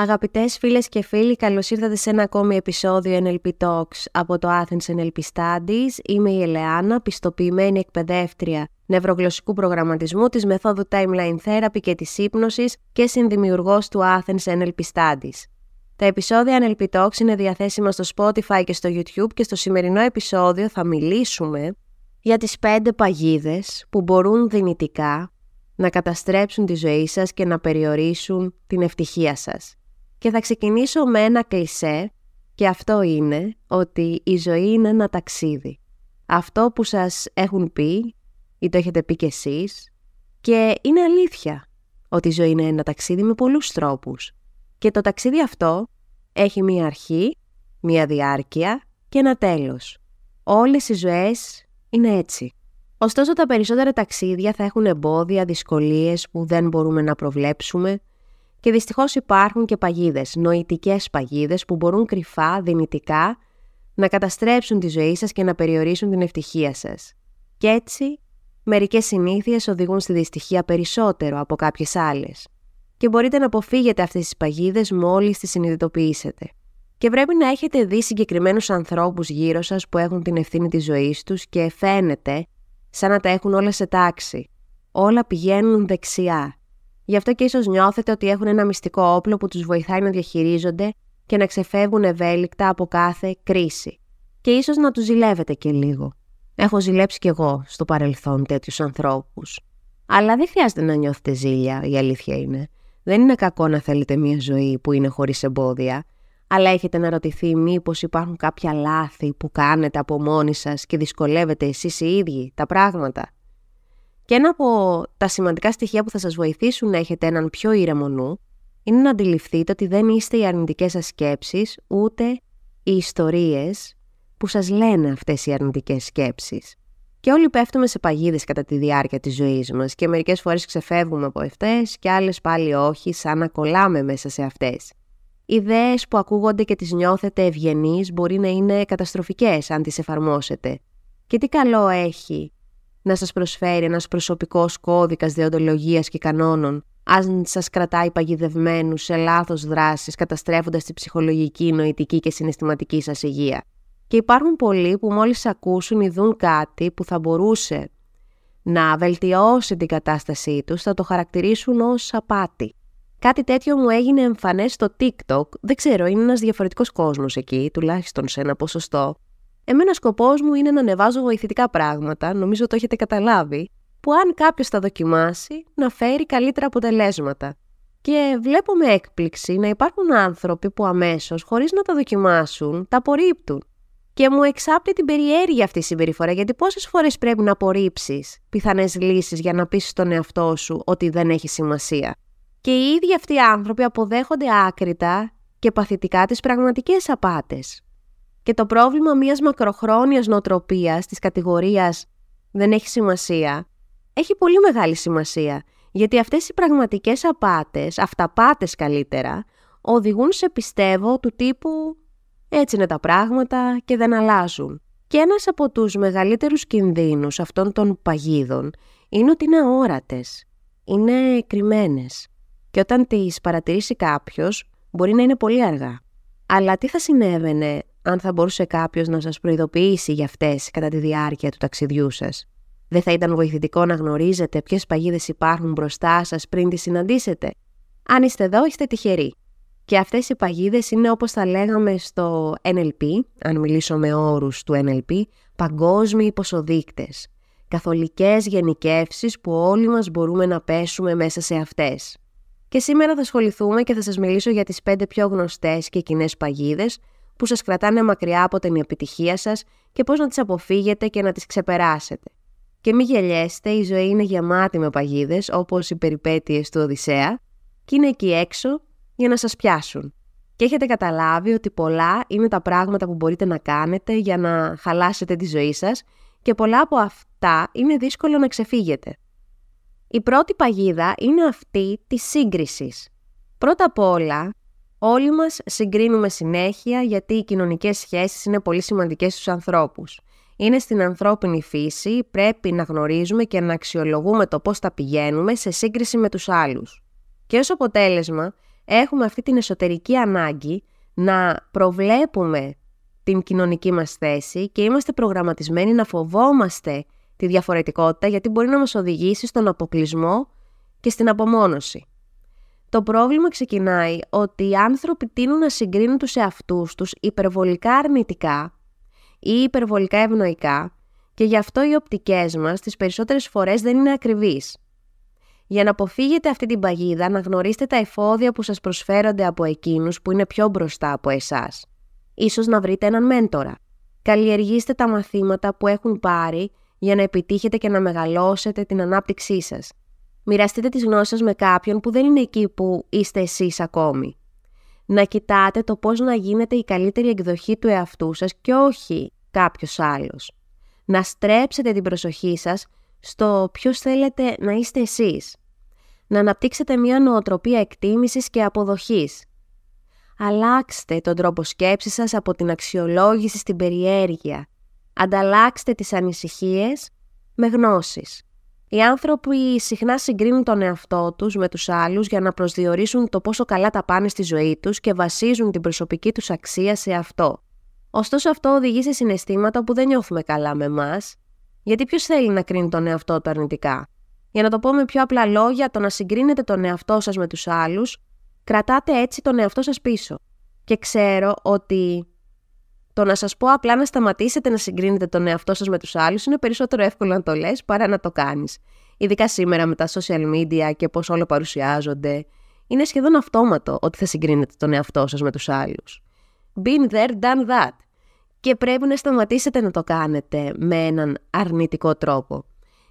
Αγαπητές φίλες και φίλοι, καλώς ήρθατε σε ένα ακόμη επεισόδιο NLP Talks από το Athens NLP Studies. Είμαι η Ελεάνα, πιστοποιημένη εκπαιδεύτρια νευρογλωσσικού προγραμματισμού της μεθόδου Timeline Therapy και της ύπνωσης και συνδημιουργός του Athens NLP Studies. Τα επεισόδια NLP Talks είναι διαθέσιμα στο Spotify και στο YouTube και στο σημερινό επεισόδιο θα μιλήσουμε για τις 5 παγίδες που μπορούν δυνητικά να καταστρέψουν τη ζωή σας και να περιορίσουν την ευτυχία σας. Και θα ξεκινήσω με ένα κλισέ και αυτό είναι ότι η ζωή είναι ένα ταξίδι. Αυτό που σας έχουν πει ή το έχετε πει κι εσείς και είναι αλήθεια ότι η ζωή είναι ένα ταξίδι με πολλούς τρόπους. Και το ταξίδι αυτό έχει μία αρχή, μία διάρκεια και ένα τέλος. Όλες οι ζωές είναι έτσι. Ωστόσο τα περισσότερα ταξίδια θα έχουν εμπόδια, δυσκολίες που δεν μπορούμε να προβλέψουμε και δυστυχώς υπάρχουν και παγίδες, νοητικές παγίδες που μπορούν κρυφά, δυνητικά, να καταστρέψουν τη ζωή σας και να περιορίσουν την ευτυχία σας. Και έτσι, μερικές συνήθειες οδηγούν στη δυστυχία περισσότερο από κάποιες άλλες. Και μπορείτε να αποφύγετε αυτές τις παγίδες μόλις τις συνειδητοποιήσετε. Και πρέπει να έχετε δει συγκεκριμένους ανθρώπους γύρω σας που έχουν την ευθύνη της ζωής τους και φαίνεται σαν να τα έχουν όλα σε τάξη. Όλα πηγαίνουν δεξιά Γι' αυτό και ίσως νιώθετε ότι έχουν ένα μυστικό όπλο που τους βοηθάει να διαχειρίζονται και να ξεφεύγουν ευέλικτα από κάθε κρίση. Και ίσως να τους ζηλεύετε και λίγο. Έχω ζηλέψει κι εγώ στο παρελθόν τέτοιους ανθρώπους. Αλλά δεν χρειάζεται να νιώθετε ζήλια, η αλήθεια είναι. Δεν είναι κακό να θέλετε μια ζωή που είναι χωρίς εμπόδια, αλλά έχετε να ρωτηθεί μήπως υπάρχουν κάποια λάθη που κάνετε από μόνοι σας και δυσκολεύετε εσείς οι ίδιοι τα πράγματα. Και ένα από τα σημαντικά στοιχεία που θα σας βοηθήσουν να έχετε έναν πιο ήρεμο νου είναι να αντιληφθείτε ότι δεν είστε οι αρνητικές σας σκέψεις ούτε οι ιστορίες που σας λένε αυτές οι αρνητικές σκέψεις. Και όλοι πέφτουμε σε παγίδες κατά τη διάρκεια της ζωής μας και μερικές φορές ξεφεύγουμε από αυτές και άλλες πάλι όχι σαν να κολλάμε μέσα σε αυτές. Ιδέες που ακούγονται και τις νιώθετε ευγενείς μπορεί να είναι καταστροφικές αν τις εφαρμόσετε. Και τι καλό έχει να σας προσφέρει ένας προσωπικός κώδικας διοντολογίας και κανόνων, αν σας κρατάει παγιδευμένους σε λάθος δράσεις, καταστρέφοντας τη ψυχολογική, νοητική και συναισθηματική σας υγεία. Και υπάρχουν πολλοί που μόλις ακούσουν ή δουν κάτι που θα μπορούσε να βελτιώσει την κατάστασή τους, θα το χαρακτηρίσουν ως απάτη. Κάτι τέτοιο μου έγινε εμφανές στο TikTok. Δεν ξέρω, είναι ένας διαφορετικός κόσμος εκεί, τουλάχιστον σε ένα ποσοστό. Εμένα σκοπός μου είναι να ανεβάζω βοηθητικά πράγματα, νομίζω το έχετε καταλάβει, που αν κάποιος τα δοκιμάσει, να φέρει καλύτερα αποτελέσματα. Και βλέπω με έκπληξη να υπάρχουν άνθρωποι που αμέσως, χωρίς να τα δοκιμάσουν, τα απορρίπτουν. Και μου εξάπτει την περιέργεια αυτή η συμπεριφορά, γιατί πόσες φορές πρέπει να απορρίψεις πιθανές λύσεις για να πείσει τον εαυτό σου ότι δεν έχει σημασία. Και οι ίδιοι αυτοί οι άνθρωποι αποδέχονται άκρητα και παθητικά τις πραγματικές απάτες και το πρόβλημα μιας μακροχρόνιας νοοτροπίας της κατηγορίας «δεν έχει σημασία» έχει πολύ μεγάλη σημασία, γιατί αυτές οι πραγματικές απάτες, αυταπάτες καλύτερα, οδηγούν σε πιστεύω του τύπου «έτσι είναι τα πράγματα και δεν αλλάζουν». Και ένας από τους μεγαλύτερους κινδύνους αυτών των παγίδων είναι ότι είναι αόρατες, είναι κρυμμένες. Και όταν τις παρατηρήσει κάποιος, μπορεί να είναι πολύ αργά. Αλλά τι θα συνέβαινε αν θα μπορούσε κάποιος να σας προειδοποιήσει για αυτές κατά τη διάρκεια του ταξιδιού σας. Δεν θα ήταν βοηθητικό να γνωρίζετε ποιες παγίδες υπάρχουν μπροστά σας πριν τις συναντήσετε. Αν είστε εδώ, είστε τυχεροί. Και αυτές οι παγίδες είναι όπως θα λέγαμε στο NLP, αν μιλήσω με όρους του NLP, παγκόσμιοι ποσοδείκτες. Καθολικές γενικεύσεις που όλοι μας μπορούμε να πέσουμε μέσα σε αυτές. Και σήμερα θα ασχοληθούμε και θα σας μιλήσω για τις πέντε πιο γνωστές και κοινές παγίδες που σας κρατάνε μακριά από την επιτυχία σας και πώς να τις αποφύγετε και να τις ξεπεράσετε. Και μην γελιέστε, η ζωή είναι γεμάτη με παγίδες όπως οι περιπέτειες του Οδυσσέα και είναι εκεί έξω για να σας πιάσουν. Και έχετε καταλάβει ότι πολλά είναι τα πράγματα που μπορείτε να κάνετε για να χαλάσετε τη ζωή σας και πολλά από αυτά είναι δύσκολο να ξεφύγετε. Η πρώτη παγίδα είναι αυτή της σύγκρισης. Πρώτα απ' όλα, όλοι μας συγκρίνουμε συνέχεια γιατί οι κοινωνικές σχέσεις είναι πολύ σημαντικές στους ανθρώπους. Είναι στην ανθρώπινη φύση, πρέπει να γνωρίζουμε και να αξιολογούμε το πώς τα πηγαίνουμε σε σύγκριση με τους άλλους. Και ως αποτέλεσμα, έχουμε αυτή την εσωτερική ανάγκη να προβλέπουμε την κοινωνική μας θέση και είμαστε προγραμματισμένοι να φοβόμαστε τη διαφορετικότητα γιατί μπορεί να μας οδηγήσει στον αποκλεισμό και στην απομόνωση. Το πρόβλημα ξεκινάει ότι οι άνθρωποι τείνουν να συγκρίνουν τους εαυτούς τους υπερβολικά αρνητικά ή υπερβολικά ευνοϊκά και γι' αυτό οι οπτικές μας τις περισσότερες φορές δεν είναι ακριβείς. Για να αποφύγετε αυτή την παγίδα, να γνωρίσετε τα εφόδια που σας προσφέρονται από εκείνους που είναι πιο μπροστά από εσάς. Ίσως να βρείτε έναν μέντορα. Καλλιεργήστε τα μαθήματα που έχουν πάρει για να επιτύχετε και να μεγαλώσετε την ανάπτυξή σας. Μοιραστείτε τις γνώσεις με κάποιον που δεν είναι εκεί που είστε εσείς ακόμη. Να κοιτάτε το πώς να γίνετε η καλύτερη εκδοχή του εαυτού σας και όχι κάποιος άλλος. Να στρέψετε την προσοχή σας στο ποιος θέλετε να είστε εσείς. Να αναπτύξετε μια νοοτροπία εκτίμησης και αποδοχής. Αλλάξτε τον τρόπο σκέψης σας από την αξιολόγηση στην περιέργεια Ανταλλάξτε τις ανησυχίες με γνώσεις. Οι άνθρωποι συχνά συγκρίνουν τον εαυτό τους με τους άλλους για να προσδιορίσουν το πόσο καλά τα πάνε στη ζωή τους και βασίζουν την προσωπική τους αξία σε αυτό. Ωστόσο αυτό οδηγεί σε συναισθήματα που δεν νιώθουμε καλά με εμάς, γιατί ποιος θέλει να κρίνει τον εαυτό του αρνητικά. Για να το πω με πιο απλά λόγια, το να συγκρίνετε τον εαυτό σας με τους άλλους, κρατάτε έτσι τον εαυτό σας πίσω. Και ξέρω ότι το να σας πω απλά να σταματήσετε να συγκρίνετε τον εαυτό σας με τους άλλους είναι περισσότερο εύκολο να το λες παρά να το κάνεις. Ειδικά σήμερα με τα social media και πώς όλο παρουσιάζονται, είναι σχεδόν αυτόματο ότι θα συγκρίνετε τον εαυτό σας με τους άλλους. Been there, done that. Και πρέπει να σταματήσετε να το κάνετε με έναν αρνητικό τρόπο.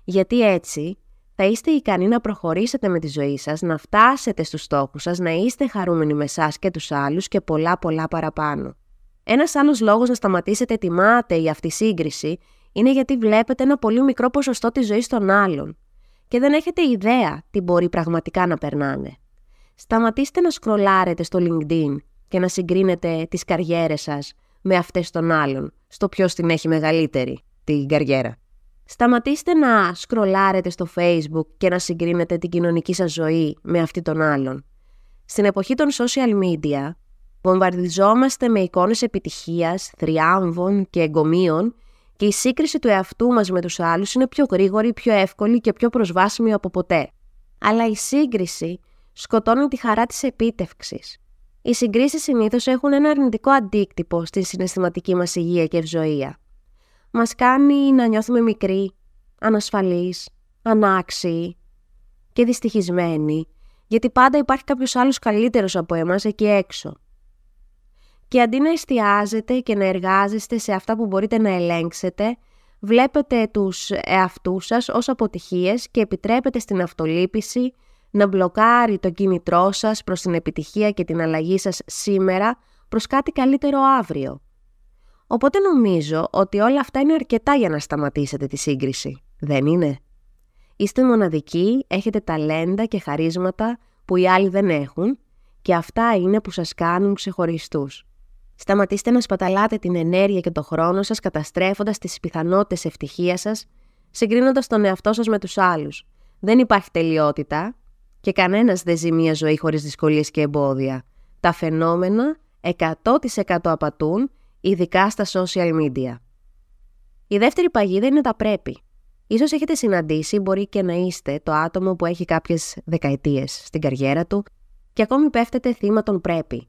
Γιατί έτσι θα είστε ικανοί να προχωρήσετε με τη ζωή σας, να φτάσετε στους στόχους σας, να είστε χαρούμενοι με εσάς και τους άλλους και πολλά πολλά παραπάνω. Ένας άλλος λόγος να σταματήσετε τη μάταιη αυτή σύγκριση είναι γιατί βλέπετε ένα πολύ μικρό ποσοστό της ζωής των άλλων και δεν έχετε ιδέα τι μπορεί πραγματικά να περνάνε. Σταματήστε να σκρολάρετε στο LinkedIn και να συγκρίνετε τις καριέρες σας με αυτές των άλλων, στο ποιο την έχει μεγαλύτερη την καριέρα. Σταματήστε να σκρολάρετε στο Facebook και να συγκρίνετε την κοινωνική σας ζωή με αυτή των άλλων. Στην εποχή των social media, Βομβαρδιζόμαστε με εικόνες επιτυχίας, θριάμβων και εγκομείων και η σύγκριση του εαυτού μας με τους άλλους είναι πιο γρήγορη, πιο εύκολη και πιο προσβάσιμη από ποτέ. Αλλά η σύγκριση σκοτώνει τη χαρά της επίτευξης. Οι συγκρίσεις συνήθως έχουν ένα αρνητικό αντίκτυπο στη συναισθηματική μας υγεία και ευζοία. Μας κάνει να νιώθουμε μικροί, ανασφαλείς, ανάξιοι και δυστυχισμένοι, γιατί πάντα υπάρχει κάποιος άλλος καλύτερος από εμάς εκεί έξω και αντί να εστιάζετε και να εργάζεστε σε αυτά που μπορείτε να ελέγξετε, βλέπετε τους εαυτούς σας ως αποτυχίες και επιτρέπετε στην αυτολύπηση να μπλοκάρει το κίνητρό σας προς την επιτυχία και την αλλαγή σας σήμερα προς κάτι καλύτερο αύριο. Οπότε νομίζω ότι όλα αυτά είναι αρκετά για να σταματήσετε τη σύγκριση, δεν είναι? Είστε μοναδικοί, έχετε ταλέντα και χαρίσματα που οι άλλοι δεν έχουν και αυτά είναι που σας κάνουν ξεχωριστούς. Σταματήστε να σπαταλάτε την ενέργεια και τον χρόνο σας καταστρέφοντας τις πιθανότητες ευτυχίας σας, συγκρίνοντας τον εαυτό σας με τους άλλους. Δεν υπάρχει τελειότητα και κανένας δεν ζει μια ζωή χωρίς δυσκολίες και εμπόδια. Τα φαινόμενα 100% απατούν, ειδικά στα social media. Η δεύτερη παγίδα είναι τα πρέπει. Ίσως έχετε συναντήσει, μπορεί και να είστε, το άτομο που έχει κάποιες δεκαετίες στην καριέρα του και ακόμη πέφτεται θύμα των πρέπει.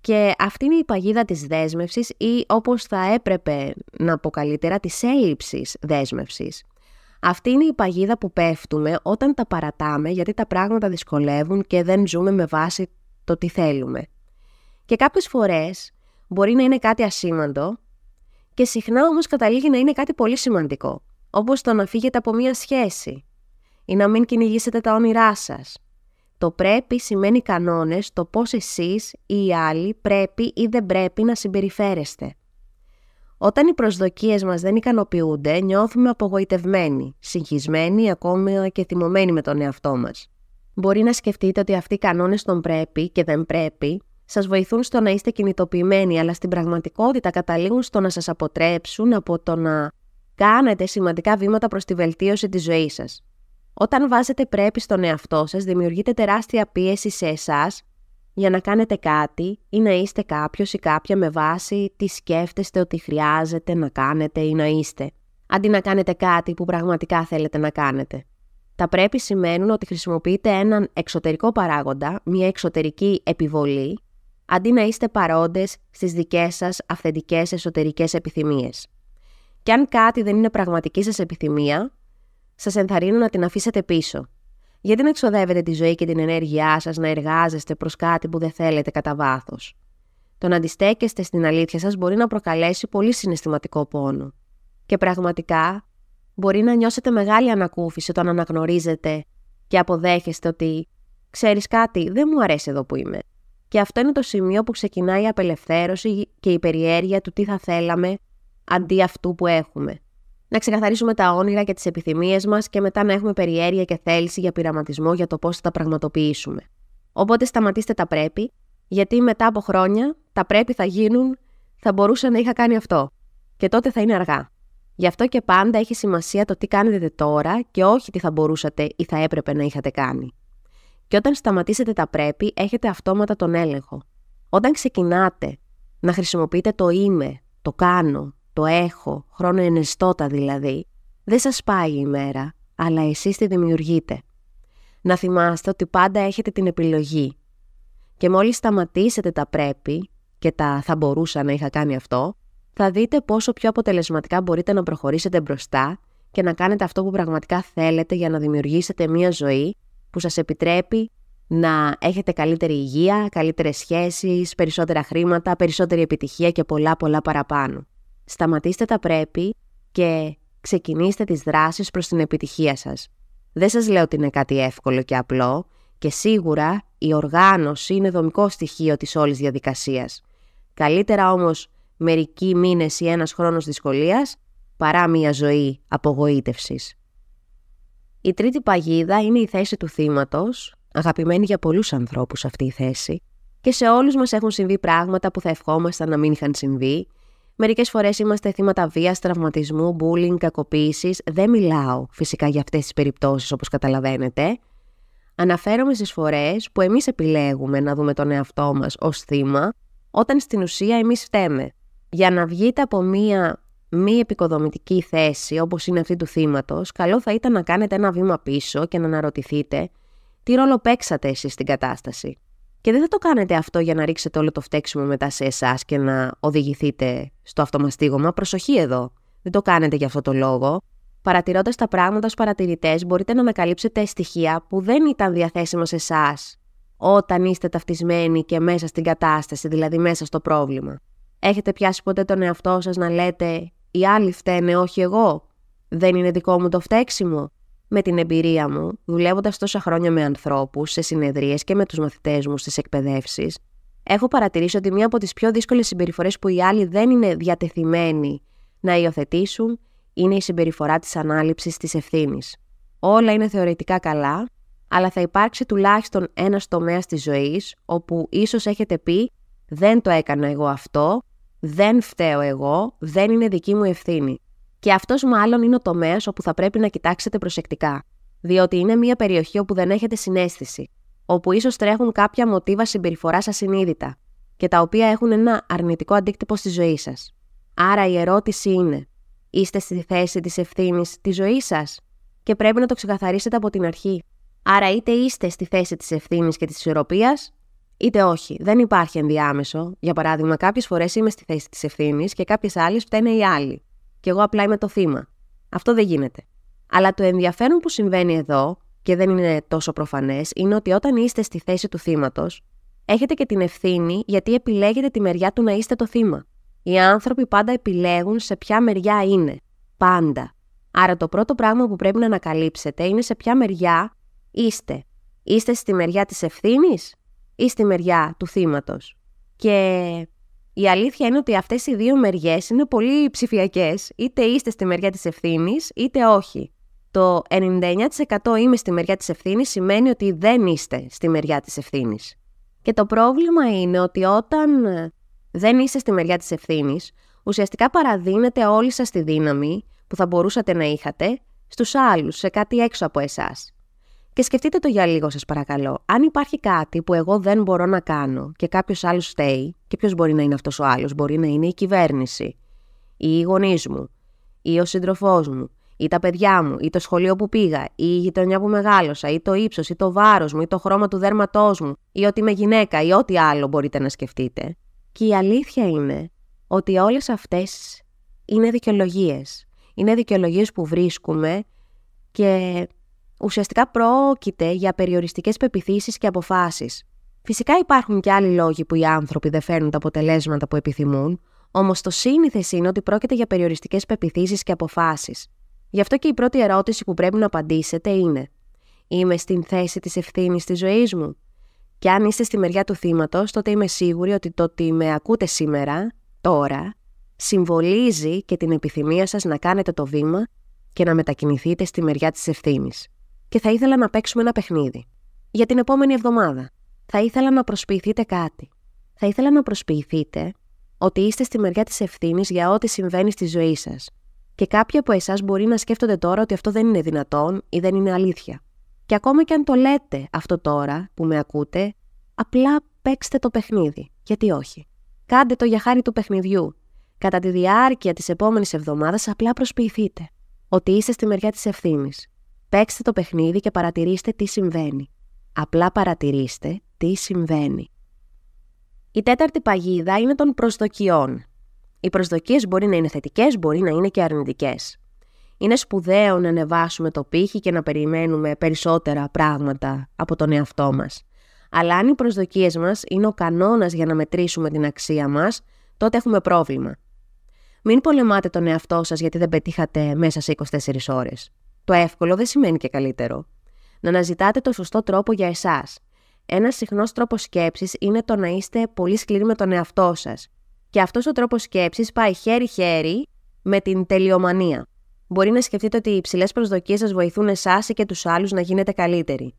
Και αυτή είναι η παγίδα της δέσμευσης ή όπως θα έπρεπε να πω καλύτερα της έλλειψης δέσμευσης. Αυτή είναι η παγίδα που πέφτουμε όταν τα παρατάμε γιατί τα πράγματα δυσκολεύουν και δεν ζούμε με βάση το τι θέλουμε. Και κάποιες φορές μπορεί να είναι κάτι ασήμαντο και συχνά όμως καταλήγει να είναι κάτι πολύ σημαντικό, όπως το να φύγετε από μία σχέση ή να μην κυνηγήσετε τα όνειρά σας το πρέπει σημαίνει κανόνες το πώς εσείς ή οι άλλοι πρέπει ή δεν πρέπει να συμπεριφέρεστε. Όταν οι προσδοκίες μας δεν ικανοποιούνται, νιώθουμε απογοητευμένοι, συγχυσμένοι, ακόμη και θυμωμένοι με τον εαυτό μας. Μπορεί να σκεφτείτε ότι αυτοί οι κανόνες των πρέπει και δεν πρέπει σας βοηθούν στο να είστε κινητοποιημένοι, αλλά στην πραγματικότητα καταλήγουν στο να σας αποτρέψουν από το να κάνετε σημαντικά βήματα προς τη βελτίωση της ζωής σας. Όταν βάζετε πρέπει στον εαυτό σας, δημιουργείτε τεράστια πίεση σε εσάς για να κάνετε κάτι ή να είστε κάποιος ή κάποια με βάση τι σκέφτεστε ότι χρειάζεται να κάνετε ή να είστε, αντί να κάνετε κάτι που πραγματικά θέλετε να κάνετε. Τα πρέπει σημαίνουν ότι χρησιμοποιείτε έναν εξωτερικό παράγοντα, μια εξωτερική επιβολή, αντί να είστε παρόντες στις δικές σας αυθεντικές εσωτερικές επιθυμίες. Και αν κάτι δεν είναι πραγματική σας επιθυμία, σας ενθαρρύνω να την αφήσετε πίσω. Γιατί να εξοδεύετε τη ζωή και την ενέργειά σας να εργάζεστε προς κάτι που δεν θέλετε κατά βάθος. Το να αντιστέκεστε στην αλήθεια σας μπορεί να προκαλέσει πολύ συναισθηματικό πόνο. Και πραγματικά μπορεί να νιώσετε μεγάλη ανακούφιση όταν αναγνωρίζετε και αποδέχεστε ότι ξέρεις κάτι, δεν μου αρέσει εδώ που είμαι». Και αυτό είναι το σημείο που ξεκινάει η απελευθέρωση και η περιέργεια του τι θα θέλαμε αντί αυτού που έχουμε να ξεκαθαρίσουμε τα όνειρα και τις επιθυμίες μας και μετά να έχουμε περιέργεια και θέληση για πειραματισμό για το πώς θα τα πραγματοποιήσουμε. Οπότε σταματήστε τα πρέπει, γιατί μετά από χρόνια τα πρέπει θα γίνουν, θα μπορούσα να είχα κάνει αυτό και τότε θα είναι αργά. Γι' αυτό και πάντα έχει σημασία το τι κάνετε τώρα και όχι τι θα μπορούσατε ή θα έπρεπε να είχατε κάνει. Και όταν σταματήσετε τα πρέπει, έχετε αυτόματα τον έλεγχο. Όταν ξεκινάτε να χρησιμοποιείτε το είμαι, το κάνω, το έχω, χρόνο ενεστώτα δηλαδή, δεν σας πάει η μέρα, αλλά εσείς τη δημιουργείτε. Να θυμάστε ότι πάντα έχετε την επιλογή. Και μόλις σταματήσετε τα πρέπει και τα θα μπορούσα να είχα κάνει αυτό, θα δείτε πόσο πιο αποτελεσματικά μπορείτε να προχωρήσετε μπροστά και να κάνετε αυτό που πραγματικά θέλετε για να δημιουργήσετε μια ζωή που σας επιτρέπει να έχετε καλύτερη υγεία, καλύτερες σχέσεις, περισσότερα χρήματα, περισσότερη επιτυχία και πολλά πολλά παραπάνω σταματήστε τα πρέπει και ξεκινήστε τις δράσεις προς την επιτυχία σας. Δεν σας λέω ότι είναι κάτι εύκολο και απλό και σίγουρα η οργάνωση είναι δομικό στοιχείο της όλης διαδικασίας. Καλύτερα όμως μερικοί μήνες ή ένας χρόνος δυσκολίας παρά μια ζωή απογοήτευσης. Η τρίτη παγίδα είναι η θέση του θύματος, αγαπημένη για πολλούς ανθρώπους αυτή η θέση, και σε όλους μας έχουν συμβεί πράγματα που θα ευχόμασταν να μην είχαν συμβεί Μερικές φορές είμαστε θύματα βίας, τραυματισμού, bullying, κακοποίησης. Δεν μιλάω φυσικά για αυτές τις περιπτώσεις όπως καταλαβαίνετε. Αναφέρομαι στις φορές που εμείς επιλέγουμε να δούμε τον εαυτό μας ως θύμα, όταν στην ουσία εμείς φταίμε. Για να βγείτε από μία μη επικοδομητική θέση, όπως είναι αυτή του θύματος, καλό θα ήταν να κάνετε ένα βήμα πίσω και να αναρωτηθείτε τι ρόλο παίξατε εσείς στην κατάσταση. Και δεν θα το κάνετε αυτό για να ρίξετε όλο το φταίξιμο μετά σε εσάς και να οδηγηθείτε στο αυτομαστίγωμα. Προσοχή εδώ. Δεν το κάνετε για αυτό το λόγο. Παρατηρώντας τα πράγματα ως παρατηρητές, μπορείτε να ανακαλύψετε στοιχεία που δεν ήταν διαθέσιμα σε εσάς όταν είστε ταυτισμένοι και μέσα στην κατάσταση, δηλαδή μέσα στο πρόβλημα. Έχετε πιάσει ποτέ τον εαυτό σας να λέτε «Οι άλλοι φταίνε, όχι εγώ. Δεν είναι δικό μου το φταίξιμο με την εμπειρία μου, δουλεύοντας τόσα χρόνια με ανθρώπους, σε συνεδρίες και με τους μαθητές μου στις εκπαιδεύσεις, έχω παρατηρήσει ότι μία από τις πιο δύσκολες συμπεριφορές που οι άλλοι δεν είναι διατεθειμένοι να υιοθετήσουν είναι η συμπεριφορά της ανάληψης της ευθύνης. Όλα είναι θεωρητικά καλά, αλλά θα υπάρξει τουλάχιστον ένας τομέας της ζωής όπου ίσως έχετε πει «δεν το έκανα εγώ αυτό», «δεν φταίω εγώ», «δεν είναι δική μου ευθύνη». Και αυτός μάλλον είναι ο τομέας όπου θα πρέπει να κοιτάξετε προσεκτικά, διότι είναι μια περιοχή όπου δεν έχετε συνέστηση, όπου ίσως τρέχουν κάποια μοτίβα συμπεριφοράς ασυνείδητα και τα οποία έχουν ένα αρνητικό αντίκτυπο στη ζωή σας. Άρα η ερώτηση είναι, είστε στη θέση της ευθύνης της ζωής σας και πρέπει να το ξεκαθαρίσετε από την αρχή. Άρα είτε είστε στη θέση της ευθύνης και της ισορροπίας, είτε όχι. Δεν υπάρχει ενδιάμεσο. Για παράδειγμα, κάποιες φορές είμαι στη θέση της ευθύνης και κάποιες άλλες φταίνε οι άλλοι και εγώ απλά είμαι το θύμα. Αυτό δεν γίνεται. Αλλά το ενδιαφέρον που συμβαίνει εδώ, και δεν είναι τόσο προφανές, είναι ότι όταν είστε στη θέση του θύματος, έχετε και την ευθύνη γιατί επιλέγετε τη μεριά του να είστε το θύμα. Οι άνθρωποι πάντα επιλέγουν σε ποια μεριά είναι. Πάντα. Άρα το πρώτο πράγμα που πρέπει να ανακαλύψετε είναι σε ποια μεριά είστε. Είστε στη μεριά της ευθύνης ή στη μεριά του θύματος. Και η αλήθεια είναι ότι αυτές οι δύο μεριές είναι πολύ ψηφιακές, Είτε είστε στη μεριά της ευθύνης, είτε όχι. Το 99% είμαι στη μεριά της ευθύνης σημαίνει ότι δεν είστε στη μεριά της ευθύνης. Και το πρόβλημα είναι ότι όταν ε, δεν είστε στη μεριά της ευθύνης, ουσιαστικά παραδίνετε όλη σας τη δύναμη που θα μπορούσατε να είχατε στους άλλους, σε κάτι έξω από εσάς. Και σκεφτείτε το για λίγο, σας παρακαλώ. Αν υπάρχει κάτι που εγώ δεν μπορώ να κάνω και κάποιος άλλος φταίει, και ποιος μπορεί να είναι αυτός ο άλλος, μπορεί να είναι η κυβέρνηση, ή οι γονείς μου, ή ο σύντροφός μου, ή τα παιδιά μου, ή το σχολείο που πήγα, ή η γειτονιά που μεγάλωσα, ή το ύψος, ή το βάρος μου, ή το χρώμα του δέρματός μου, ή ότι είμαι γυναίκα, ή ό,τι άλλο μπορείτε να σκεφτείτε. Και η αλήθεια είναι ότι όλες αυτές είναι δικαιολογίες. Είναι δικαιολογίες που βρίσκουμε και ουσιαστικά πρόκειται για περιοριστικές πεπιθήσεις και αποφάσεις. Φυσικά υπάρχουν και άλλοι λόγοι που οι άνθρωποι δεν φέρνουν τα αποτελέσματα που επιθυμούν, όμως το σύνηθες είναι ότι πρόκειται για περιοριστικές πεπιθήσεις και αποφάσεις. Γι' αυτό και η πρώτη ερώτηση που πρέπει να απαντήσετε είναι: Είμαι στην θέση της ευθύνης της ζωής μου. Και αν είστε στη μεριά του θύματος, τότε είμαι σίγουρη ότι το ότι με ακούτε σήμερα, τώρα, συμβολίζει και την επιθυμία σας να κάνετε το βήμα και να μετακινηθείτε στη μεριά της ευθύνης και θα ήθελα να παίξουμε ένα παιχνίδι. Για την επόμενη εβδομάδα. Θα ήθελα να προσποιηθείτε κάτι. Θα ήθελα να προσποιηθείτε ότι είστε στη μεριά της ευθύνης για ό,τι συμβαίνει στη ζωή σας. Και κάποιοι από εσάς μπορεί να σκέφτονται τώρα ότι αυτό δεν είναι δυνατόν ή δεν είναι αλήθεια. Και ακόμα και αν το λέτε αυτό τώρα που με ακούτε, απλά παίξτε το παιχνίδι. Γιατί όχι. Κάντε το για χάρη του παιχνιδιού. Κατά τη διάρκεια της επόμενης εβδομάδας, απλά προσποιηθείτε ότι είστε στη μεριά της ευθύνης Παίξτε το παιχνίδι και παρατηρήστε τι συμβαίνει. Απλά παρατηρήστε τι συμβαίνει. Η τέταρτη παγίδα είναι των προσδοκιών. Οι προσδοκίες μπορεί να είναι θετικές, μπορεί να είναι και αρνητικές. Είναι σπουδαίο να ανεβάσουμε το πύχη και να περιμένουμε περισσότερα πράγματα από τον εαυτό μας. Αλλά αν οι προσδοκίες μας είναι ο κανόνας για να μετρήσουμε την αξία μας, τότε έχουμε πρόβλημα. Μην πολεμάτε τον εαυτό σας γιατί δεν πετύχατε μέσα σε 24 ώρες. Το εύκολο δεν σημαίνει και καλύτερο. Να αναζητάτε το σωστό τρόπο για εσάς. Ένας συχνός τρόπος σκέψης είναι το να είστε πολύ σκληροί με τον εαυτό σας. Και αυτός ο τρόπος σκέψης πάει χέρι-χέρι με την τελειομανία. Μπορεί να σκεφτείτε ότι οι υψηλές προσδοκίες σας βοηθούν εσάς ή και τους άλλους να γίνετε καλύτεροι.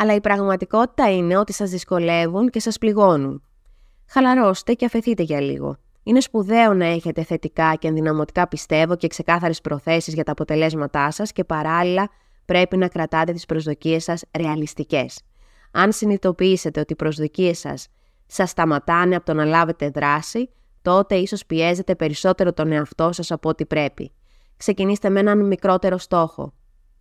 Αλλά η πραγματικότητα είναι ότι σας δυσκολεύουν και σας πληγώνουν. Χαλαρώστε και αφαιθείτε για λίγο. Είναι σπουδαίο να έχετε θετικά και ενδυναμωτικά πιστεύω και ξεκάθαρες προθέσεις για τα αποτελέσματά σας και παράλληλα πρέπει να κρατάτε τις προσδοκίες σας ρεαλιστικές. Αν συνειδητοποιήσετε ότι οι προσδοκίες σας σας σταματάνε από το να λάβετε δράση, τότε ίσως πιέζετε περισσότερο τον εαυτό σας από ό,τι πρέπει. Ξεκινήστε με έναν μικρότερο στόχο.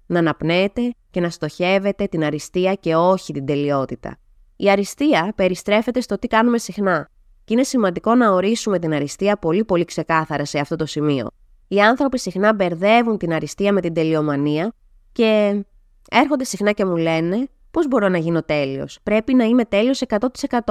Να αναπνέετε και να στοχεύετε την αριστεία και όχι την τελειότητα. Η αριστεία περιστρέφεται στο τι κάνουμε συχνά. Και είναι σημαντικό να ορίσουμε την αριστεία πολύ πολύ ξεκάθαρα σε αυτό το σημείο. Οι άνθρωποι συχνά μπερδεύουν την αριστεία με την τελειομανία και έρχονται συχνά και μου λένε πώς μπορώ να γίνω τέλειος. Πρέπει να είμαι τέλειος 100%.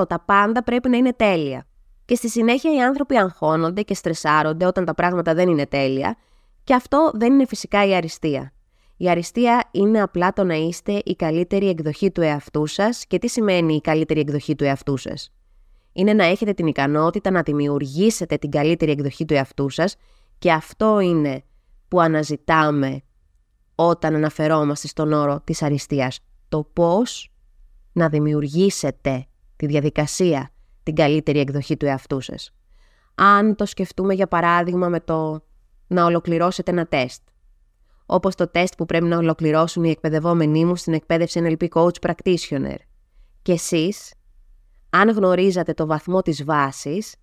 Τα πάντα πρέπει να είναι τέλεια. Και στη συνέχεια οι άνθρωποι αγχώνονται και στρεσάρονται όταν τα πράγματα δεν είναι τέλεια. Και αυτό δεν είναι φυσικά η αριστεία. Η αριστεία είναι απλά το να είστε η καλύτερη εκδοχή του εαυτού σας και τι σημαίνει η καλύτερη εκδοχή του εαυτού σας είναι να έχετε την ικανότητα να δημιουργήσετε την καλύτερη εκδοχή του εαυτού σας και αυτό είναι που αναζητάμε όταν αναφερόμαστε στον όρο της αριστείας. Το πώς να δημιουργήσετε τη διαδικασία, την καλύτερη εκδοχή του εαυτού σας. Αν το σκεφτούμε για παράδειγμα με το να ολοκληρώσετε ένα τεστ. Όπως το τεστ που πρέπει να ολοκληρώσουν οι εκπαιδευόμενοι μου στην εκπαίδευση NLP Coach Practitioner. Και εσείς αν γνωρίζατε το βαθμό της βάσης,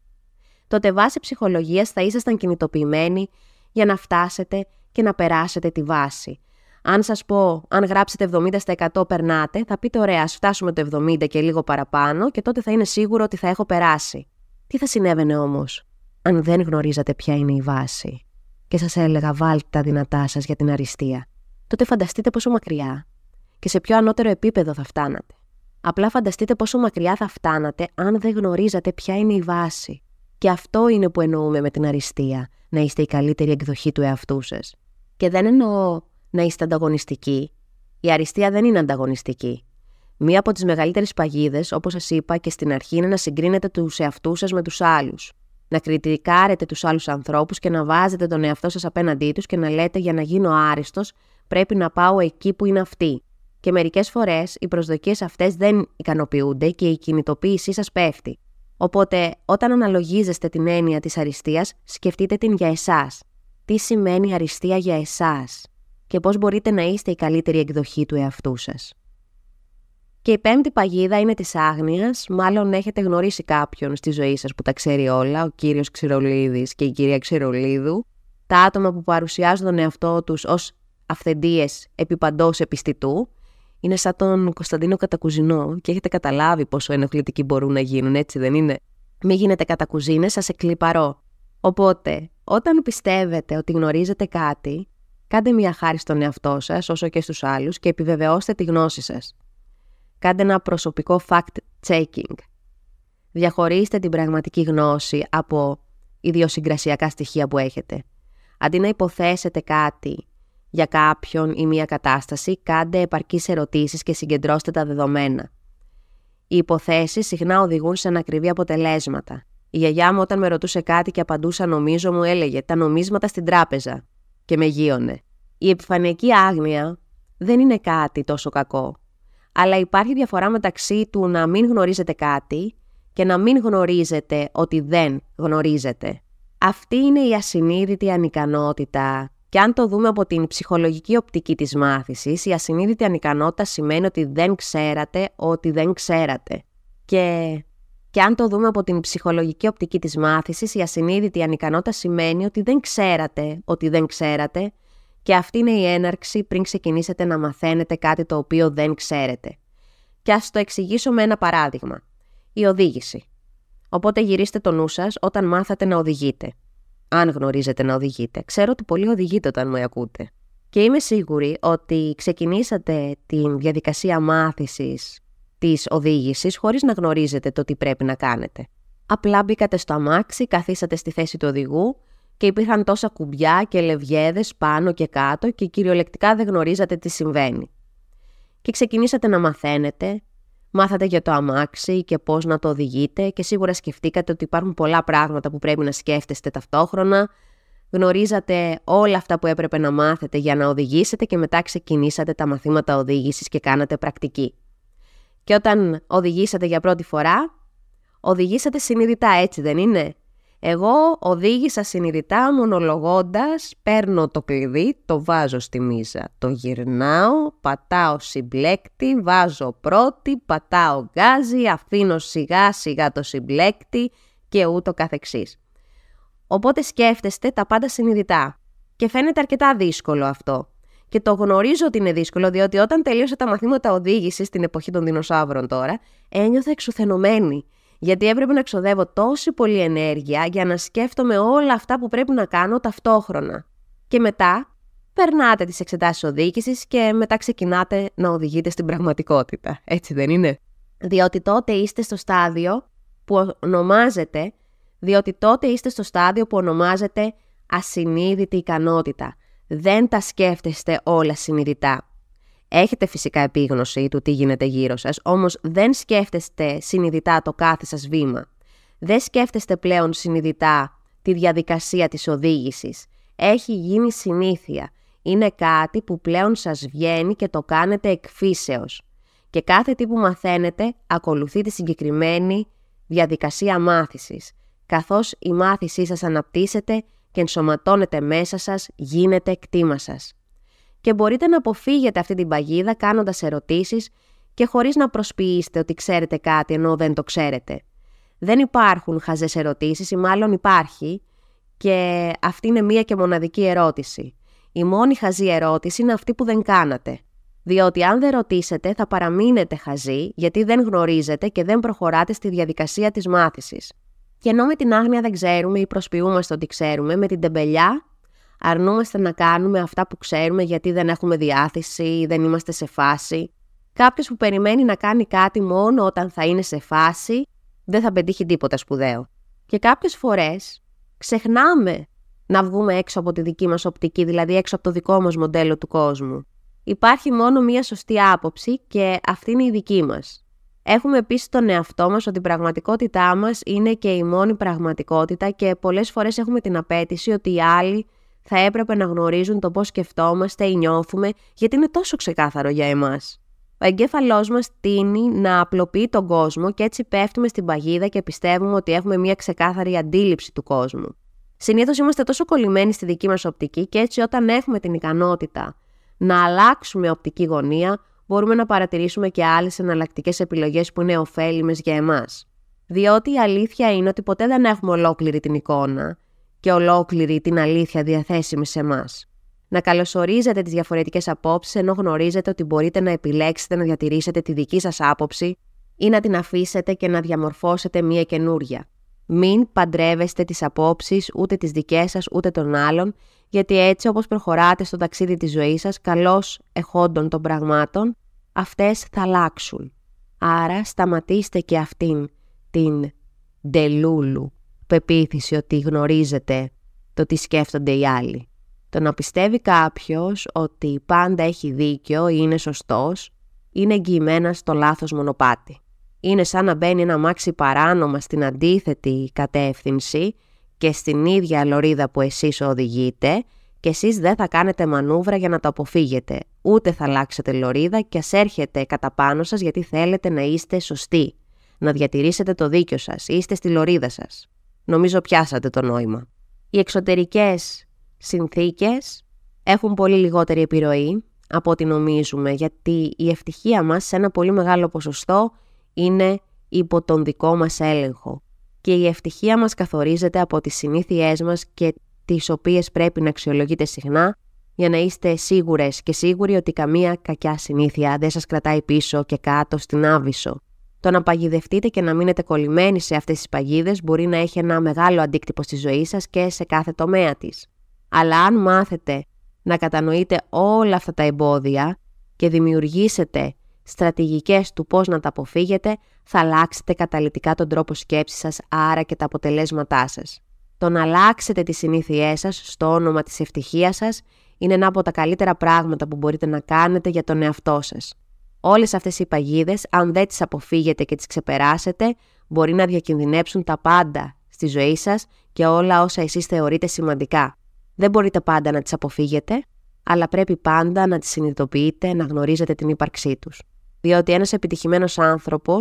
τότε βάση ψυχολογίας θα ήσασταν κινητοποιημένοι για να φτάσετε και να περάσετε τη βάση. Αν σας πω, αν γράψετε 70 περνάτε, θα πείτε ωραία, ας φτάσουμε το 70 και λίγο παραπάνω και τότε θα είναι σίγουρο ότι θα έχω περάσει. Τι θα συνέβαινε όμως, αν δεν γνωρίζατε ποια είναι η βάση και σας έλεγα βάλτε τα δυνατά σας για την αριστεία, τότε φανταστείτε πόσο μακριά και σε πιο ανώτερο επίπεδο θα φτάνατε. Απλά φανταστείτε πόσο μακριά θα φτάνατε αν δεν γνωρίζατε ποια είναι η βάση. Και αυτό είναι που εννοούμε με την αριστεία, να είστε η καλύτερη εκδοχή του εαυτού σας. Και δεν εννοώ να είστε ανταγωνιστικοί. Η αριστεία δεν είναι ανταγωνιστική. Μία από τις μεγαλύτερες παγίδες, όπως σας είπα και στην αρχή, είναι να συγκρίνετε τους εαυτούς σας με τους άλλους. Να κριτικάρετε τους άλλους ανθρώπους και να βάζετε τον εαυτό σας απέναντί τους και να λέτε για να γίνω άριστος, πρέπει να πάω εκεί που είναι αυτοί και μερικές φορές οι προσδοκίες αυτές δεν ικανοποιούνται και η κινητοποίησή σας πέφτει. Οπότε, όταν αναλογίζεστε την έννοια της αριστείας, σκεφτείτε την για εσάς. Τι σημαίνει αριστεία για εσάς και πώς μπορείτε να είστε η καλύτερη εκδοχή του εαυτού σας. Και η πέμπτη παγίδα είναι της άγνοιας, μάλλον έχετε γνωρίσει κάποιον στη ζωή σας που τα ξέρει όλα, ο κύριος Ξηρολίδης και η κυρία Ξηρολίδου, τα άτομα που παρουσιάζουν τον εαυτό τους ως αυθεντίες επί επιστητού είναι σαν τον Κωνσταντίνο Κατακουζινό και έχετε καταλάβει πόσο ενοχλητικοί μπορούν να γίνουν, έτσι δεν είναι. Μην γίνετε κατακουζίνες, σας εκλυπαρώ. Οπότε, όταν πιστεύετε ότι γνωρίζετε κάτι, κάντε μια χάρη στον εαυτό σας, όσο και στους άλλους, και επιβεβαιώστε τη γνώση σας. Κάντε ένα προσωπικό fact-checking. Διαχωρίστε την πραγματική γνώση από ιδιοσυγκρασιακά στοιχεία που έχετε. Αντί να υποθέσετε κάτι για κάποιον ή μία κατάσταση, κάντε επαρκείς ερωτήσεις και συγκεντρώστε τα δεδομένα. Οι υποθέσεις συχνά οδηγούν σε ανακριβή αποτελέσματα. Η γιαγιά μου όταν με ρωτούσε κάτι και απαντούσα νομίζω μου έλεγε «τα νομίσματα στην τράπεζα» και με γείωνε. Η επιφανειακή άγνοια δεν είναι κάτι τόσο κακό, αλλά υπάρχει διαφορά μεταξύ του να μην γνωρίζετε κάτι και να μην γνωρίζετε ότι δεν γνωρίζετε. Αυτή είναι η ασυνείδητη ανικανότητα και αν το δούμε από την ψυχολογική οπτική της μάθησης, η ασυνείδητη ανικανότητα σημαίνει ότι δεν ξέρατε ότι δεν ξέρατε. Και... Και αν το δούμε από την ψυχολογική οπτική της μάθησης, η ασυνείδητη ανικανότητα σημαίνει ότι δεν ξέρατε ότι δεν ξέρατε και αυτή είναι η έναρξη πριν ξεκινήσετε να μαθαίνετε κάτι το οποίο δεν ξέρετε. Και ας το εξηγήσω με ένα παράδειγμα. Η οδήγηση. Οπότε γυρίστε το νου σας όταν μάθατε να οδηγείτε αν γνωρίζετε να οδηγείτε. Ξέρω ότι πολλοί οδηγείτε όταν με ακούτε. Και είμαι σίγουρη ότι ξεκινήσατε τη διαδικασία μάθησης της οδήγησης χωρίς να γνωρίζετε το τι πρέπει να κάνετε. Απλά μπήκατε στο αμάξι, καθίσατε στη θέση του οδηγού και υπήρχαν τόσα κουμπιά και λευγέδες πάνω και κάτω και κυριολεκτικά δεν γνωρίζατε τι συμβαίνει. Και ξεκινήσατε να μαθαίνετε, Μάθατε για το αμάξι και πώς να το οδηγείτε και σίγουρα σκεφτήκατε ότι υπάρχουν πολλά πράγματα που πρέπει να σκέφτεστε ταυτόχρονα. Γνωρίζατε όλα αυτά που έπρεπε να μάθετε για να οδηγήσετε και μετά ξεκινήσατε τα μαθήματα οδήγησης και κάνατε πρακτική. Και όταν οδηγήσατε για πρώτη φορά, οδηγήσατε συνειδητά έτσι δεν είναι. Εγώ οδήγησα συνειδητά μονολογώντας, παίρνω το κλειδί, το βάζω στη μίζα. Το γυρνάω, πατάω συμπλέκτη, βάζω πρώτη, πατάω γκάζι, αφήνω σιγά σιγά το συμπλέκτη και ούτω καθεξής. Οπότε σκέφτεστε τα πάντα συνειδητά. Και φαίνεται αρκετά δύσκολο αυτό. Και το γνωρίζω ότι είναι δύσκολο, διότι όταν τελείωσα τα μαθήματα οδήγησης στην εποχή των δεινοσαύρων τώρα, ένιωθα εξουθενωμένη γιατί έπρεπε να ξοδεύω τόση πολλή ενέργεια για να σκέφτομαι όλα αυτά που πρέπει να κάνω ταυτόχρονα. Και μετά περνάτε τις εξετάσεις οδήγησης και μετά ξεκινάτε να οδηγείτε στην πραγματικότητα, έτσι δεν είναι. Διότι τότε είστε στο στάδιο που ονομάζεται, διότι τότε είστε στο στάδιο που ονομάζεται ασυνείδητη ικανότητα. Δεν τα σκέφτεστε όλα συνειδητά. Έχετε φυσικά επίγνωση του τι γίνεται γύρω σας, όμως δεν σκέφτεστε συνειδητά το κάθε σας βήμα. Δεν σκέφτεστε πλέον συνειδητά τη διαδικασία της οδήγησης. Έχει γίνει συνήθεια. Είναι κάτι που πλέον σας βγαίνει και το κάνετε εκφύσεως. Και κάθε τι που μαθαίνετε ακολουθεί τη συγκεκριμένη διαδικασία μάθησης, καθώς η μάθησή σας αναπτύσσεται και ενσωματώνεται μέσα σας, γίνεται κτήμα σας και μπορείτε να αποφύγετε αυτή την παγίδα κάνοντας ερωτήσεις και χωρίς να προσποιήσετε ότι ξέρετε κάτι ενώ δεν το ξέρετε. Δεν υπάρχουν χαζές ερωτήσεις ή μάλλον υπάρχει και αυτή είναι μία και μοναδική ερώτηση. Η μόνη χαζή ερώτηση είναι αυτή που δεν κάνατε. Διότι αν δεν ρωτήσετε θα παραμείνετε χαζοί γιατί δεν γνωρίζετε και δεν προχωράτε στη διαδικασία της μάθησης. Και ενώ με την άγνοια δεν ξέρουμε ή προσποιούμαστε ότι ξέρουμε, με την τεμπελιά αρνούμαστε να κάνουμε αυτά που ξέρουμε γιατί δεν έχουμε διάθεση ή δεν είμαστε σε φάση. Κάποιος που περιμένει να κάνει κάτι μόνο όταν θα είναι σε φάση δεν θα πετύχει τίποτα σπουδαίο. Και κάποιες φορές ξεχνάμε να βγούμε έξω από τη δική μας οπτική, δηλαδή έξω από το δικό μας μοντέλο του κόσμου. Υπάρχει μόνο μία σωστή άποψη και αυτή είναι η δική μας. Έχουμε επίση τον εαυτό μας ότι η πραγματικότητά μας είναι και η μόνη πραγματικότητα και πολλές φορές έχουμε την απέτηση ότι οι άλλοι θα έπρεπε να γνωρίζουν το πώς σκεφτόμαστε ή νιώθουμε, γιατί είναι τόσο ξεκάθαρο για εμάς. Ο εγκέφαλός μας τίνει να απλοποιεί τον κόσμο και έτσι πέφτουμε στην παγίδα και πιστεύουμε ότι έχουμε μια ξεκάθαρη αντίληψη του κόσμου. Συνήθως είμαστε τόσο κολλημένοι στη δική μας οπτική και έτσι όταν έχουμε την ικανότητα να αλλάξουμε οπτική γωνία, μπορούμε να παρατηρήσουμε και άλλες εναλλακτικές επιλογές που είναι ωφέλιμες για εμάς. Διότι η αλήθεια είναι ότι ποτέ δεν έχουμε ολόκληρη την εικόνα και ολόκληρη την αλήθεια διαθέσιμη σε εμάς. Να καλωσορίζετε τις διαφορετικές απόψεις ενώ γνωρίζετε ότι μπορείτε να επιλέξετε να διατηρήσετε τη δική σας άποψη ή να την αφήσετε και να διαμορφώσετε μία καινούρια. Μην παντρεύεστε τις απόψεις ούτε τις δικές σας ούτε των άλλων, γιατί έτσι όπως προχωράτε στο ταξίδι της ζωής σας, καλώς εχόντων των πραγμάτων, αυτές θα αλλάξουν. Άρα σταματήστε και αυτήν την ντελούλου αυτοπεποίθηση ότι γνωρίζετε το τι σκέφτονται οι άλλοι. Το να πιστεύει κάποιος ότι πάντα έχει δίκιο ή είναι σωστός, είναι εγγυημένα στο λάθος μονοπάτι. Είναι σαν να μπαίνει ένα μάξι παράνομα στην αντίθετη κατεύθυνση και στην ίδια λωρίδα που εσείς οδηγείτε και εσείς δεν θα κάνετε μανούβρα για να το αποφύγετε. Ούτε θα αλλάξετε λωρίδα και ας έρχεται κατά πάνω σας γιατί θέλετε να είστε σωστοί. Να διατηρήσετε το δίκιο σας. Είστε στη λωρίδα σας. Νομίζω πιάσατε το νόημα. Οι εξωτερικές συνθήκες έχουν πολύ λιγότερη επιρροή από ό,τι νομίζουμε, γιατί η ευτυχία μας σε ένα πολύ μεγάλο ποσοστό είναι υπό τον δικό μας έλεγχο. Και η ευτυχία μας καθορίζεται από τις συνήθειές μας και τις οποίες πρέπει να αξιολογείτε συχνά για να είστε σίγουρες και σίγουροι ότι καμία κακιά συνήθεια δεν σας κρατάει πίσω και κάτω στην άβυσο. Το να παγιδευτείτε και να μείνετε κολλημένοι σε αυτές τις παγίδες μπορεί να έχει ένα μεγάλο αντίκτυπο στη ζωή σας και σε κάθε τομέα της. Αλλά αν μάθετε να κατανοείτε όλα αυτά τα εμπόδια και δημιουργήσετε στρατηγικές του πώς να τα αποφύγετε, θα αλλάξετε καταλητικά τον τρόπο σκέψης σας, άρα και τα αποτελέσματά σας. Το να αλλάξετε τις συνήθειές σας στο όνομα της ευτυχίας σας είναι ένα από τα καλύτερα πράγματα που μπορείτε να κάνετε για τον εαυτό σας. Όλες αυτές οι παγίδες, αν δεν τις αποφύγετε και τις ξεπεράσετε, μπορεί να διακινδυνεύσουν τα πάντα στη ζωή σας και όλα όσα εσείς θεωρείτε σημαντικά. Δεν μπορείτε πάντα να τις αποφύγετε, αλλά πρέπει πάντα να τις συνειδητοποιείτε, να γνωρίζετε την ύπαρξή τους. Διότι ένας επιτυχημένος άνθρωπος,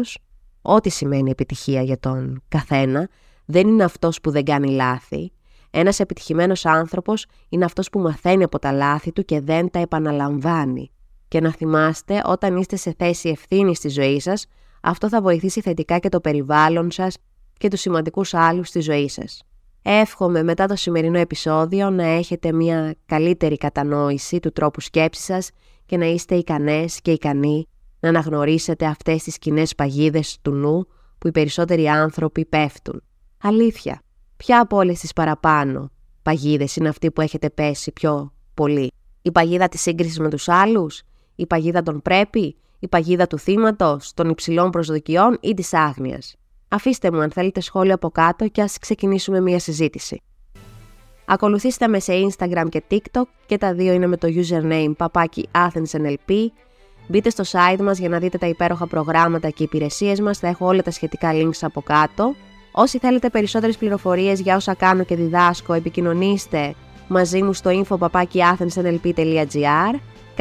ό,τι σημαίνει επιτυχία για τον καθένα, δεν είναι αυτός που δεν κάνει λάθη. Ένας επιτυχημένος άνθρωπος είναι αυτός που μαθαίνει από τα λάθη του και δεν τα επαναλαμβάνει. Και να θυμάστε, όταν είστε σε θέση ευθύνης στη ζωή σας, αυτό θα βοηθήσει θετικά και το περιβάλλον σας και τους σημαντικούς άλλους στη ζωή σας. Εύχομαι μετά το σημερινό επεισόδιο να έχετε μια καλύτερη κατανόηση του τρόπου σκέψης σας και να είστε ικανές και ικανοί να αναγνωρίσετε αυτές τις κοινές παγίδες του νου που οι περισσότεροι άνθρωποι πέφτουν. Αλήθεια, ποια από όλες τις παραπάνω παγίδες είναι αυτή που έχετε πέσει πιο πολύ. Η παγίδα της σύγκρισης με τους άλλους, η παγίδα των πρέπει, η παγίδα του θύματος, των υψηλών προσδοκιών ή της άγνοιας. Αφήστε μου αν θέλετε σχόλιο από κάτω και ας ξεκινήσουμε μια συζήτηση. Ακολουθήστε με σε Instagram και TikTok και τα δύο είναι με το username παπάκι Athens Μπείτε στο site μας για να δείτε τα υπέροχα προγράμματα και υπηρεσίες μας, θα έχω όλα τα σχετικά links από κάτω. Όσοι θέλετε περισσότερες πληροφορίες για όσα κάνω και διδάσκω, επικοινωνήστε μαζί μου στο info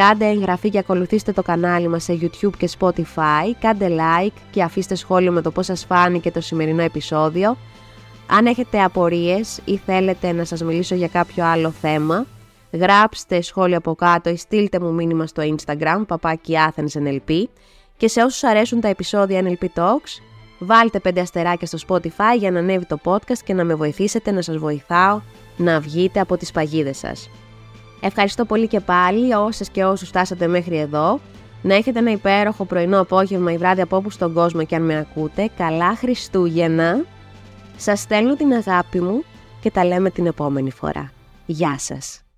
Κάντε εγγραφή και ακολουθήστε το κανάλι μας σε YouTube και Spotify. Κάντε like και αφήστε σχόλιο με το πώς σας φάνηκε το σημερινό επεισόδιο. Αν έχετε απορίες ή θέλετε να σας μιλήσω για κάποιο άλλο θέμα, γράψτε σχόλιο από κάτω ή στείλτε μου μήνυμα στο Instagram, παπάκι Athens NLP. Και σε όσους αρέσουν τα επεισόδια NLP Talks, βάλτε 5 αστεράκια στο Spotify για να ανέβει το podcast και να με βοηθήσετε να σας βοηθάω να βγείτε από τις παγίδες σας. Ευχαριστώ πολύ και πάλι όσες και όσους φτάσατε μέχρι εδώ. Να έχετε ένα υπέροχο πρωινό απόγευμα ή βράδυ από όπου στον κόσμο και αν με ακούτε. Καλά Χριστούγεννα. Σας στέλνω την αγάπη μου και τα λέμε την επόμενη φορά. Γεια σας.